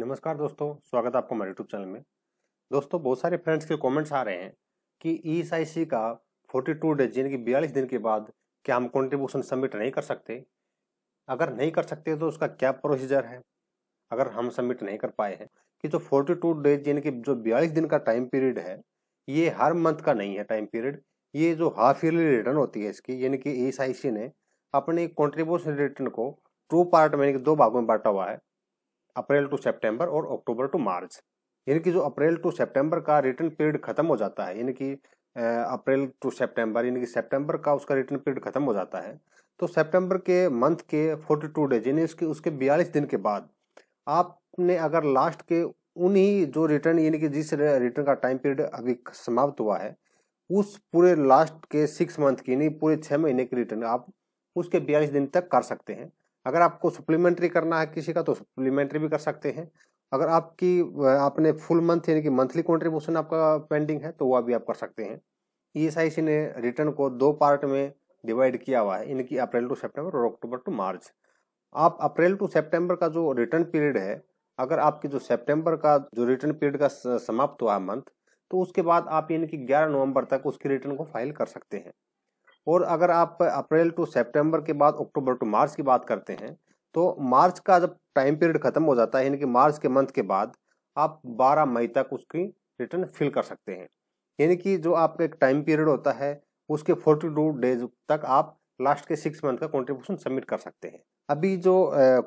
नमस्कार दोस्तों स्वागत है आपको मेरे यूट्यूब चैनल में दोस्तों बहुत सारे फ्रेंड्स के कमेंट्स आ रहे हैं कि ई e का 42 डेज यानी कि बयालीस दिन के बाद क्या हम कॉन्ट्रीब्यूशन सबमिट नहीं कर सकते अगर नहीं कर सकते तो उसका क्या प्रोसीजर है अगर हम सबमिट नहीं कर पाए हैं कि जो फोर्टी डेज यानी कि जो बयालीस दिन का टाइम पीरियड है ये हर मंथ का नहीं है टाइम पीरियड ये जो हाफ ईयरली रिटर्न होती है इसकी यानी कि ई e ने अपने कॉन्ट्रीब्यूशन रिटर्न को टू पार्ट में दो भागों में बांटा हुआ है अप्रैल टू सितंबर और अक्टूबर टू मार्च यानी कि जो अप्रैल टू सितंबर का रिटर्न पीरियड खत्म हो जाता है यानी कि अप्रैल टू सितंबर यानी कि सितंबर का उसका रिटर्न पीरियड खत्म हो जाता है तो सितंबर के मंथ के फोर्टी टू डेज यानी उसके उसके बयालीस दिन के बाद आपने अगर लास्ट के उन्हीं जो रिटर्न यानी कि जिस रिटर्न का टाइम पीरियड अभी समाप्त हुआ है उस पूरे लास्ट के सिक्स मंथ की यानी पूरे छः महीने के रिटर्न आप उसके बयालीस दिन तक कर सकते हैं अगर आपको सप्लीमेंट्री करना है किसी का तो सप्लीमेंट्री भी कर सकते हैं अगर आपकी आपने फुल मंथ यानी कि मंथली कॉन्ट्रीब्यूशन आपका पेंडिंग है तो वह भी आप कर सकते हैं ई e ने रिटर्न को दो पार्ट में डिवाइड किया हुआ है इनकी अप्रैल टू सेप्टेम्बर और अक्टूबर टू मार्च आप अप्रैल टू सेप्टेम्बर का जो रिटर्न पीरियड है अगर आपकी जो सेप्टेम्बर का जो रिटर्न पीरियड का समाप्त हुआ मंथ तो उसके बाद आप यानी कि 11 नवंबर तक उसकी रिटर्न को फाइल कर सकते हैं और अगर आप अप्रैल टू सितंबर के बाद अक्टूबर टू मार्च की बात करते हैं तो मार्च का जब टाइम पीरियड खत्म हो जाता है यानी कि मार्च के मंथ के बाद आप 12 मई तक उसकी रिटर्न फिल कर सकते हैं यानी कि जो आपका एक टाइम पीरियड होता है उसके फोर्टी टू डेज तक आप लास्ट के सिक्स मंथ का कॉन्ट्रीब्यूशन सबमिट कर सकते हैं अभी जो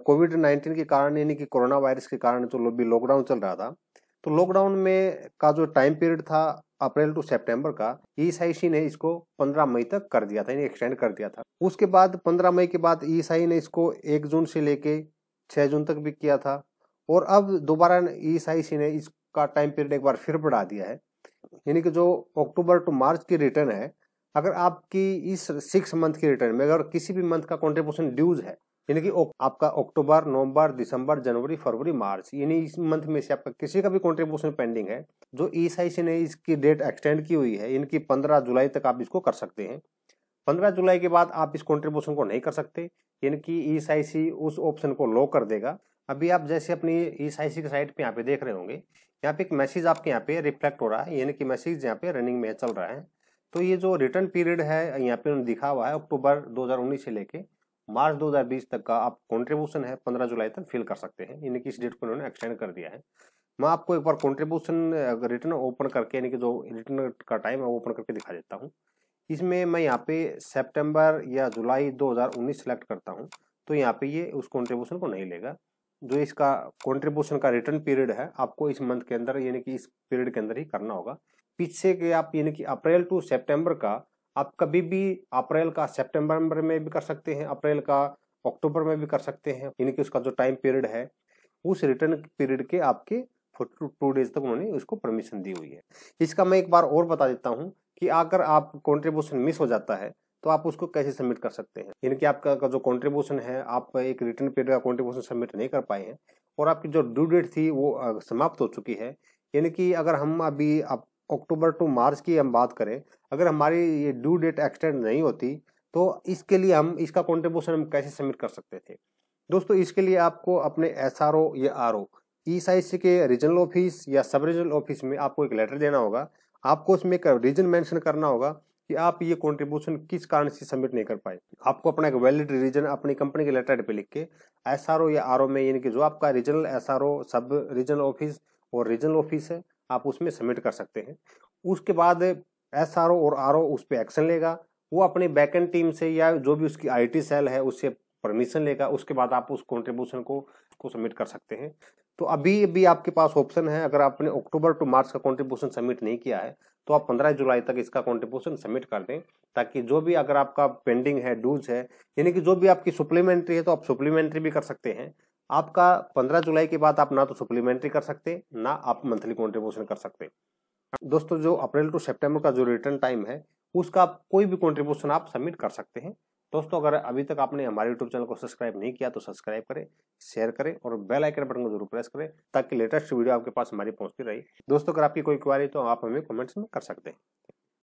कोविड नाइन्टीन के कारण यानी कि कोरोना वायरस के कारण जो भी लॉकडाउन चल रहा था तो लॉकडाउन में का जो टाइम पीरियड था अप्रैल टू सितंबर का ईसाईसी ने इसको 15 मई तक कर दिया था यानी एक्सटेंड कर दिया था उसके बाद 15 मई के बाद ईसाई ने इसको 1 जून से लेके 6 जून तक भी किया था और अब दोबारा ईसाईसी ने इसका टाइम पीरियड एक बार फिर बढ़ा दिया है यानी कि जो अक्टूबर टू मार्च की रिटर्न है अगर आपकी इस सिक्स मंथ की रिटर्न में अगर किसी भी मंथ का कॉन्ट्रीब्यूशन ड्यूज है यानी कि आपका अक्टूबर नवंबर दिसंबर जनवरी फरवरी मार्च यानी इस मंथ में से आपका किसी का भी कॉन्ट्रीब्यूशन पेंडिंग है जो ई सी ने इसकी डेट एक्सटेंड की हुई है इनकी पंद्रह जुलाई तक आप इसको कर सकते हैं पंद्रह जुलाई के बाद आप इस कॉन्ट्रीब्यूशन को नहीं कर सकते यानी कि ई उस ऑप्शन को लो कर देगा अभी आप जैसे अपनी ई की साइट पर यहाँ पे देख रहे होंगे यहाँ पे एक मैसेज आपके यहाँ पे रिफ्लेक्ट हो रहा है यानी कि मैसेज यहाँ पे रनिंग में चल रहा है तो ये जो रिटर्न पीरियड है यहाँ पे दिखा हुआ है अक्टूबर 2019 से लेके मार्च 2020 तक का आप कॉन्ट्रीब्यूशन है 15 जुलाई तक फिल कर सकते हैं यानी कि इस डेट को उन्होंने एक्सटेंड कर दिया है मैं आपको एक बार कॉन्ट्रीब्यूशन रिटर्न ओपन करके यानी कि जो रिटर्न का टाइम है वो ओपन करके दिखा देता हूँ इसमें मैं यहाँ पे सेप्टेम्बर या जुलाई दो सिलेक्ट करता हूँ तो यहाँ पे ये उस कॉन्ट्रीब्यूशन को नहीं लेगा जो इसका कॉन्ट्रीब्यूशन का रिटर्न पीरियड है आपको इस मंथ के अंदर यानी कि इस पीरियड के अंदर ही करना होगा पीछे के आप यानी कि अप्रैल टू सेप्टेम्बर का आप कभी भी अप्रैल का सितंबर में भी कर सकते हैं अप्रैल का अक्टूबर में भी कर सकते हैं यानी कि उसका जो टाइम पीरियड है उस रिटर्न पीरियड के आपके टू डेज तक उन्होंने उसको परमिशन दी हुई है इसका मैं एक बार और बता देता हूँ कि अगर आप कॉन्ट्रीब्यूशन मिस हो जाता है तो आप उसको कैसे सबमिट कर सकते हैं यानी कि आपका जो कॉन्ट्रीब्यूशन है आप एक रिटर्न पीरियड का कॉन्ट्रीब्यूशन सबमिट नहीं कर पाए हैं और आपकी जो ड्यू डेट थी वो समाप्त हो चुकी है यानी कि अगर हम अभी आप अक्टूबर टू मार्च की हम बात करें अगर हमारी ये ड्यू डेट एक्सटेंड नहीं होती तो इसके लिए हम इसका कॉन्ट्रीब्यूशन हम कैसे सबमिट कर सकते थे दोस्तों इसके लिए आपको अपने एस या आर ई साइज के रीजनल ऑफिस या सब रीजनल ऑफिस में आपको एक लेटर देना होगा आपको उसमें एक रीजन मेंशन करना होगा कि आप ये कॉन्ट्रीब्यूशन किस कारण से सबमिट नहीं कर पाए आपको अपना एक वैलिड रीजन अपनी कंपनी के लेटर पे लिख के एस या आर में यानी कि जो आपका रीजनल एस सब रीजनल ऑफिस और रीजनल ऑफिस है आप उसमें सबमिट कर सकते हैं उसके बाद एस और आर उस पर एक्शन लेगा वो अपने बैकेंड टीम से या जो भी उसकी आईटी सेल है उससे परमिशन लेगा उसके बाद आप उस कंट्रीब्यूशन को को सबमिट कर सकते हैं तो अभी भी आपके पास ऑप्शन है अगर आपने अक्टूबर टू मार्च का कंट्रीब्यूशन सबमिट नहीं किया है तो आप 15 जुलाई तक इसका कंट्रीब्यूशन सबमिट कर दें ताकि जो भी अगर आपका पेंडिंग है डूज है यानी कि जो भी आपकी सप्लीमेंट्री है तो आप सप्लीमेंट्री भी कर सकते हैं आपका 15 जुलाई के बाद आप ना तो सप्लीमेंट्री कर सकते ना आप मंथली कॉन्ट्रीब्यूशन कर सकते दोस्तों जो अप्रैल टू सेप्टेम्बर का जो रिटर्न टाइम है उसका आप कोई भी कॉन्ट्रीब्यूशन आप सबमिट कर सकते हैं दोस्तों अगर अभी तक आपने हमारे यूट्यूब चैनल को सब्सक्राइब नहीं किया तो सब्सक्राइब करें शेयर करें और बेल आइकन बटन को जरूर प्रेस करें ताकि लेटेस्ट वीडियो आपके पास हमारी पहुंचती रहे दोस्तों अगर आपकी कोई क्वारी तो आप हमें कमेंट्स में कर सकते हैं